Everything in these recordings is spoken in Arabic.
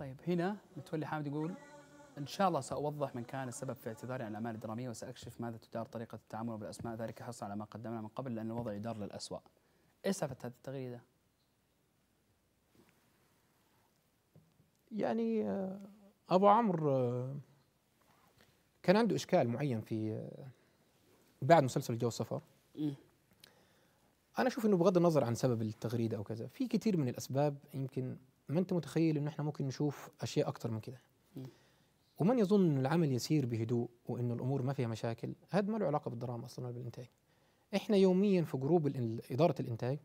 طيب هنا متولي حامد يقول إن شاء الله سأوضح من كان السبب في اعتذاري عن الأعمال الدرامية وسأكشف ماذا تدار طريقة التعامل بالأسماء ذلك حرصا على ما قدمنا من قبل لأن الوضع يدار للاسوء. إيش سالفة هذه التغريدة؟ يعني آه، أبو عمرو آه، كان عنده إشكال معين في آه، بعد مسلسل جو الصفر أنا أشوف أنه بغض النظر عن سبب التغريدة أو كذا في كثير من الأسباب يمكن ما انت متخيل ان احنا ممكن نشوف اشياء اكثر من كده ومن يظن ان العمل يسير بهدوء وان الامور ما فيها مشاكل هذا ما له علاقه بالدراما اصلا ولا بالانتاج احنا يوميا في جروب اداره الانتاج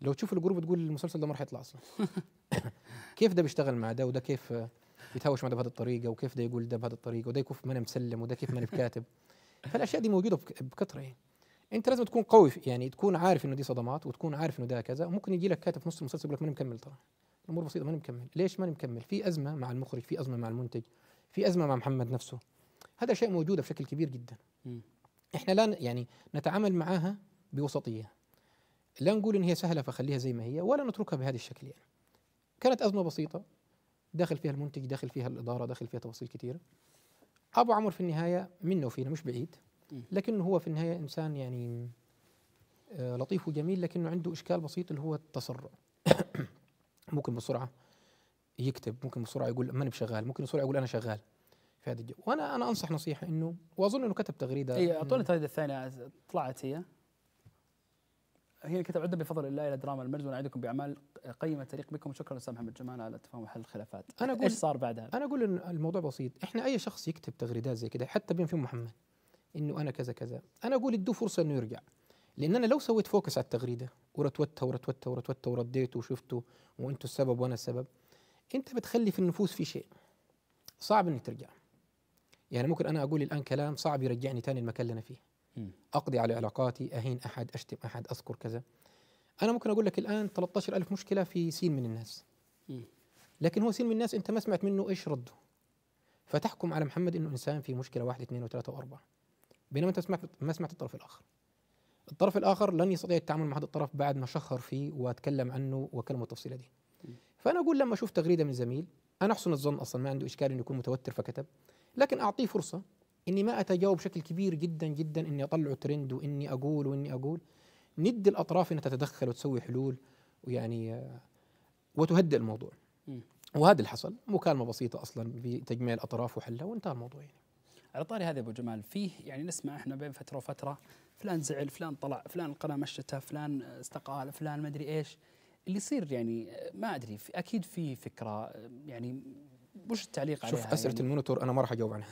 لو تشوف الجروب تقول المسلسل ده ما راح يطلع اصلا كيف ده بيشتغل مع ده وده كيف بيتهاوش مع ده بهذه الطريقه وكيف ده يقول ده بهذه الطريقه وده كيف ما انا مسلم وده كيف ما انا بكاتب فالاشياء دي موجوده بكثره يعني انت لازم تكون قوي يعني تكون عارف انه دي صدمات وتكون عارف انه ده كذا وممكن يجي لك كاتب في نص المسلسل يقول لك ما انا مكمل ترى الامور بسيطه ماني مكمل ليش ماني مكمل في ازمه مع المخرج في ازمه مع المنتج في ازمه مع محمد نفسه هذا شيء موجوده بشكل كبير جدا م. احنا لا يعني نتعامل معها بوسطيه لا نقول ان هي سهله فخليها زي ما هي ولا نتركها بهذا الشكل يعني كانت ازمه بسيطه داخل فيها المنتج داخل فيها الاداره داخل فيها تفاصيل كثيره ابو عمر في النهايه منا وفينا مش بعيد لكنه هو في النهايه انسان يعني آه، لطيف وجميل لكنه عنده اشكال بسيط اللي هو التسرع ممكن بسرعه يكتب ممكن بسرعه يقول ماني بشغال ممكن بسرعه يقول انا شغال في هذا الجو وانا انا انصح نصيحه انه واظن انه كتب تغريده اي اعطوني التغريده الثانيه طلعت هي هي كتب عدة بفضل الله الى دراما المجد ونعدكم باعمال قيمه تليق بكم وشكرا استاذ محمد جمال على التفاهم وحل الخلافات انا اقول ايش صار بعدها؟ انا اقول ان الموضوع بسيط احنا اي شخص يكتب تغريدات زي كده حتى بين في محمد انه انا كذا كذا انا اقول ادوه فرصه انه يرجع لان انا لو سويت فوكس على التغريده ورتوتها ورتوتها ورتوتها ورديت وشفته وانتوا السبب وانا السبب انت بتخلي في النفوس في شيء صعب انك ترجع يعني ممكن انا اقول الان كلام صعب يرجعني تاني المكان اللي انا فيه اقضي على علاقاتي اهين احد اشتم احد اذكر كذا انا ممكن اقول لك الان 13000 مشكله في سين من الناس لكن هو سين من الناس انت ما سمعت منه ايش رده فتحكم على محمد انه انسان في مشكله واحد اثنين وثلاثه واربعه بينما انت ما سمعت الطرف الاخر الطرف الاخر لن يستطيع التعامل مع هذا الطرف بعد ما شخر فيه واتكلم عنه وكلمه التفصيله دي فانا اقول لما اشوف تغريده من زميل انا احسن الظن اصلا ما عنده اشكال انه يكون متوتر فكتب لكن اعطيه فرصه اني ما اتجاوب بشكل كبير جدا جدا اني اطلع ترند واني اقول واني اقول ندي الاطراف انها تتدخل وتسوي حلول ويعني آه، وتهدئ الموضوع وهذا اللي حصل مكالمه بسيطه اصلا بتجميع الاطراف وحلها وانتهى الموضوع يعني على طاري هذا ابو جمال فيه يعني نسمع احنا بين فتره وفتره فلان زعل فلان طلع فلان القناه مشتها فلان استقال فلان ما ادري ايش اللي يصير يعني ما ادري اكيد في فكره يعني وش التعليق عليها شوف اسئله يعني المونيتور انا ما راح اجاوب عنها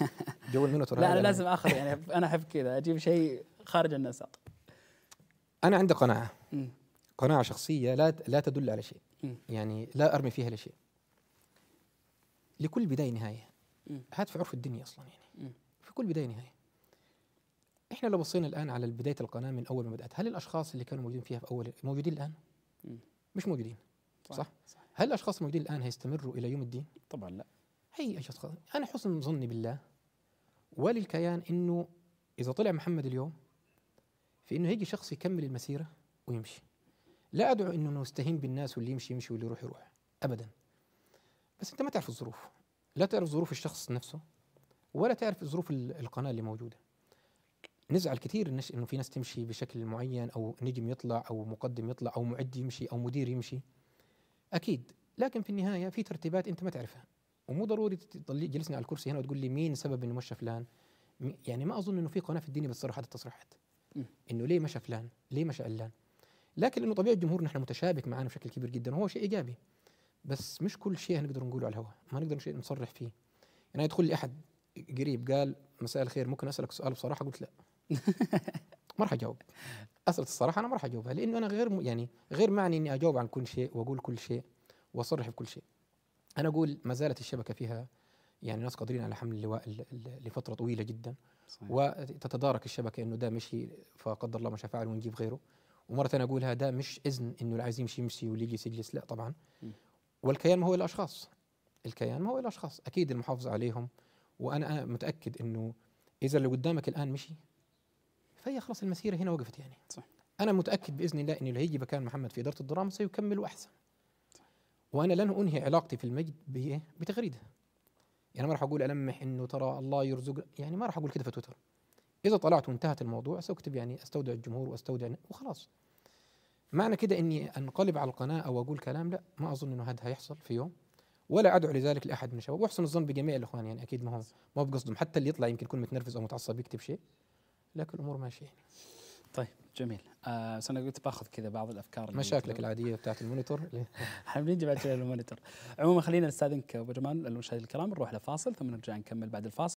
جو المونيتور لا انا يعني. لازم اخذ يعني انا احب كذا اجيب شيء خارج النسق انا عندي قناعه قناعه شخصيه لا لا تدل على شيء يعني لا ارمي فيها لشيء لكل بدايه نهايه هذا في عرف الدنيا اصلا يعني في كل بدايه نهايه احنا لو بصينا الان على بدايه القناه من اول ما بدات هل الاشخاص اللي كانوا موجودين فيها في اول موجودين الان م. مش موجودين صح, صح؟, صح. هل الاشخاص الموجودين الان هيستمروا الى يوم الدين طبعا لا هي اشخاص انا حسن ظني بالله وللكيان انه اذا طلع محمد اليوم في انه هيجي شخص يكمل المسيره ويمشي لا ادعو انه نستهين بالناس واللي يمشي يمشي واللي يروح يروح ابدا بس انت ما تعرف الظروف لا تعرف ظروف الشخص نفسه ولا تعرف ظروف القناه اللي موجوده نزعل كثير انه في ناس تمشي بشكل معين او نجم يطلع او مقدم يطلع او معد يمشي او مدير يمشي اكيد لكن في النهايه في ترتيبات انت ما تعرفها ومو ضروري تضلي على الكرسي هنا وتقول لي مين سبب انه مشى فلان يعني ما اظن انه في قناه في الدنيا بتصرح هذه التصريحات انه ليه مشى فلان ليه مشى علان لكن انه طبيعه الجمهور نحن متشابك معنا بشكل كبير جدا وهو شيء ايجابي بس مش كل شيء هنقدر نقوله على الهواء ما نقدر نصرح فيه يعني يدخل لي احد قريب قال مساء الخير ممكن اسالك سؤال بصراحه قلت لا ما راح اجاوب اسئله الصراحه انا ما راح اجاوبها لانه انا غير يعني غير معني اني اجاوب عن كل شيء واقول كل شيء واصرح بكل شيء انا اقول ما زالت الشبكه فيها يعني ناس قادرين على حمل اللواء لفتره طويله جدا صحيح. وتتدارك الشبكه انه ده مشي فقدر الله ما شاء فعل ونجيب غيره ومره ثانيه اقولها ده مش اذن انه اللي عايز يمشي يمشي واللي يجلس يجلس لا طبعا والكيان ما هو الاشخاص الكيان ما هو الاشخاص اكيد المحافظه عليهم وانا متاكد انه اذا اللي قدامك الان مشي فهي خلاص المسيره هنا وقفت يعني صح. انا متاكد باذن الله انه اللي هيجي مكان محمد في اداره الدراما سيكمل واحسن وانا لن انهي علاقتي في المجد إيه؟ بتغريده يعني ما راح اقول المح انه ترى الله يرزق يعني ما راح اقول كده في تويتر اذا طلعت وانتهت الموضوع ساكتب يعني استودع الجمهور واستودع وخلاص معنى كده اني انقلب على القناه او اقول كلام لا ما اظن انه هذا هيحصل في يوم ولا ادعو لذلك لاحد من الشباب واحسن الظن بجميع الاخوان يعني اكيد ما هو ما بقصدهم حتى اللي يطلع يمكن يكون متنرفز او متعصب يكتب شيء لكن الامور ماشيه يعني. طيب جميل آه انا قلت باخذ كذا بعض الافكار مشاكلك العاديه بتاعت المونيتور احنا بنجي بعد شوي المونيتور عموما خلينا نستاذنك ابو جمال المشاهدين الكرام نروح لفاصل ثم نرجع نكمل بعد الفاصل